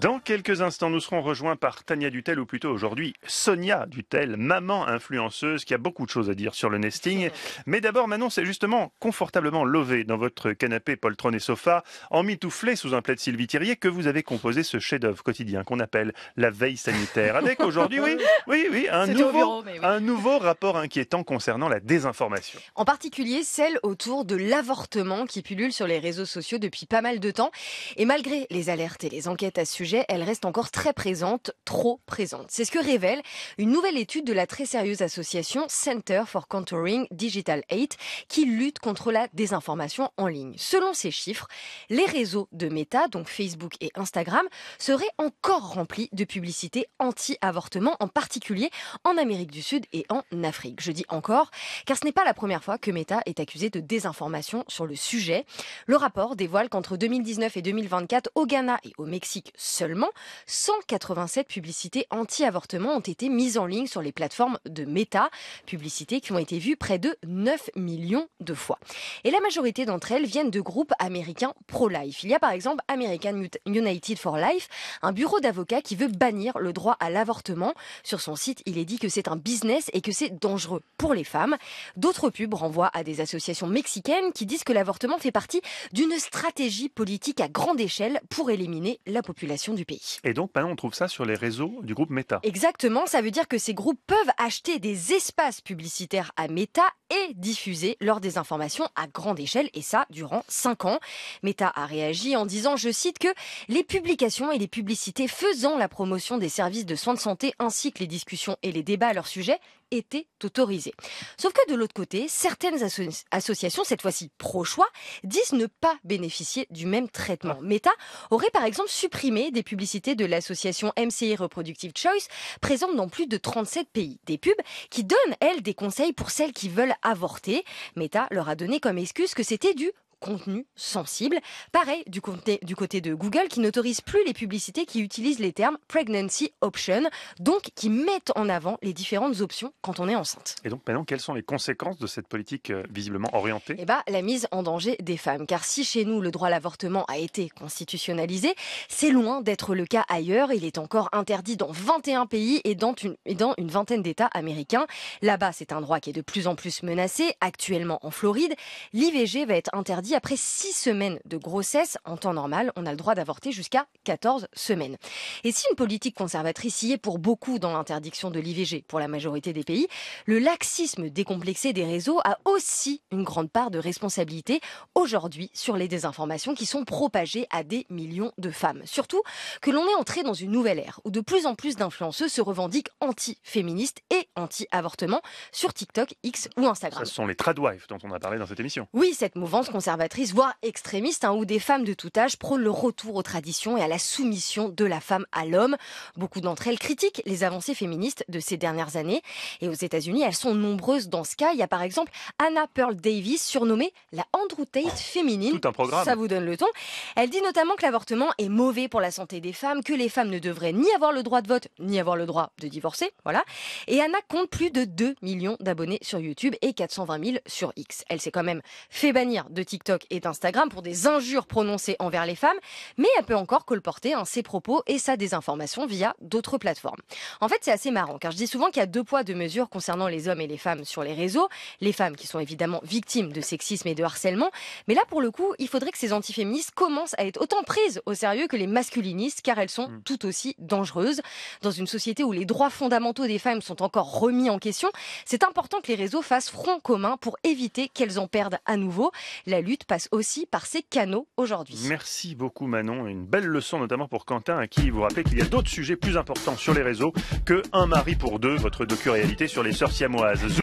Dans quelques instants, nous serons rejoints par Tania Dutel, ou plutôt aujourd'hui Sonia Dutel, maman influenceuse qui a beaucoup de choses à dire sur le nesting. Mais d'abord, Manon, c'est justement confortablement lové dans votre canapé poltron et sofa, en sous un plaid de Sylvie Thirier, que vous avez composé ce chef-d'œuvre quotidien qu'on appelle la veille sanitaire. Avec aujourd'hui, oui, oui, oui, un nouveau, un nouveau rapport inquiétant concernant la désinformation. En particulier celle autour de l'avortement qui pullule sur les réseaux sociaux depuis pas mal de temps. Et malgré les alertes et les enquêtes à elle reste encore très présente, trop présente. C'est ce que révèle une nouvelle étude de la très sérieuse association Center for Contouring Digital Hate qui lutte contre la désinformation en ligne. Selon ces chiffres, les réseaux de Meta, donc Facebook et Instagram, seraient encore remplis de publicités anti-avortement, en particulier en Amérique du Sud et en Afrique. Je dis encore, car ce n'est pas la première fois que Meta est accusé de désinformation sur le sujet. Le rapport dévoile qu'entre 2019 et 2024, au Ghana et au Mexique seulement, 187 publicités anti-avortement ont été mises en ligne sur les plateformes de Meta, publicités qui ont été vues près de 9 millions de fois. Et la majorité d'entre elles viennent de groupes américains pro-life. Il y a par exemple American United for Life, un bureau d'avocats qui veut bannir le droit à l'avortement. Sur son site, il est dit que c'est un business et que c'est dangereux pour les femmes. D'autres pubs renvoient à des associations mexicaines qui disent que l'avortement fait partie d'une stratégie politique à grande échelle pour éliminer la population du pays. Et donc maintenant on trouve ça sur les réseaux du groupe Meta. Exactement, ça veut dire que ces groupes peuvent acheter des espaces publicitaires à Meta et diffuser leurs désinformations à grande échelle, et ça durant 5 ans. Meta a réagi en disant, je cite, que les publications et les publicités faisant la promotion des services de soins de santé ainsi que les discussions et les débats à leur sujet étaient autorisés. Sauf que de l'autre côté, certaines associations, cette fois-ci pro-choix, disent ne pas bénéficier du même traitement. Ah. Meta aurait par exemple supprimé des publicités de l'association MCI Reproductive Choice, présente dans plus de 37 pays. Des pubs qui donnent, elles, des conseils pour celles qui veulent avorter. Meta leur a donné comme excuse que c'était du contenu sensible. Pareil du côté, du côté de Google qui n'autorise plus les publicités qui utilisent les termes pregnancy option, donc qui mettent en avant les différentes options quand on est enceinte. Et donc maintenant, quelles sont les conséquences de cette politique euh, visiblement orientée Eh bah, la mise en danger des femmes. Car si chez nous le droit à l'avortement a été constitutionnalisé, c'est loin d'être le cas ailleurs. Il est encore interdit dans 21 pays et dans une, et dans une vingtaine d'États américains. Là-bas, c'est un droit qui est de plus en plus menacé. Actuellement en Floride, l'IVG va être interdit après 6 semaines de grossesse. En temps normal, on a le droit d'avorter jusqu'à 14 semaines. Et si une politique conservatrice y est pour beaucoup dans l'interdiction de l'IVG pour la majorité des pays, le laxisme décomplexé des réseaux a aussi une grande part de responsabilité aujourd'hui sur les désinformations qui sont propagées à des millions de femmes. Surtout que l'on est entré dans une nouvelle ère où de plus en plus d'influenceuses se revendiquent anti-féministes et anti-avortement sur TikTok, X ou Instagram. Ce sont les tradwives dont on a parlé dans cette émission. Oui, cette mouvance conservatrice conservatrices, voire extrémistes, hein, où des femmes de tout âge prônent le retour aux traditions et à la soumission de la femme à l'homme. Beaucoup d'entre elles critiquent les avancées féministes de ces dernières années. Et aux États-Unis, elles sont nombreuses dans ce cas. Il y a par exemple Anna Pearl Davis, surnommée la Andrew Tate féminine. Tout un programme. Ça vous donne le ton. Elle dit notamment que l'avortement est mauvais pour la santé des femmes, que les femmes ne devraient ni avoir le droit de vote, ni avoir le droit de divorcer. Voilà. Et Anna compte plus de 2 millions d'abonnés sur YouTube et 420 000 sur X. Elle s'est quand même fait bannir de TikTok TikTok et Instagram pour des injures prononcées envers les femmes, mais elle peut encore colporter hein, ses propos et sa désinformation via d'autres plateformes. En fait, c'est assez marrant, car je dis souvent qu'il y a deux poids, deux mesures concernant les hommes et les femmes sur les réseaux, les femmes qui sont évidemment victimes de sexisme et de harcèlement, mais là, pour le coup, il faudrait que ces antiféministes commencent à être autant prises au sérieux que les masculinistes, car elles sont hmm. tout aussi dangereuses. Dans une société où les droits fondamentaux des femmes sont encore remis en question, c'est important que les réseaux fassent front commun pour éviter qu'elles en perdent à nouveau. La lutte passe aussi par ces canaux aujourd'hui. Merci beaucoup Manon, une belle leçon notamment pour Quentin à qui vous rappelez qu'il y a d'autres sujets plus importants sur les réseaux que Un mari pour deux, votre docu-réalité sur les sœurs siamoises.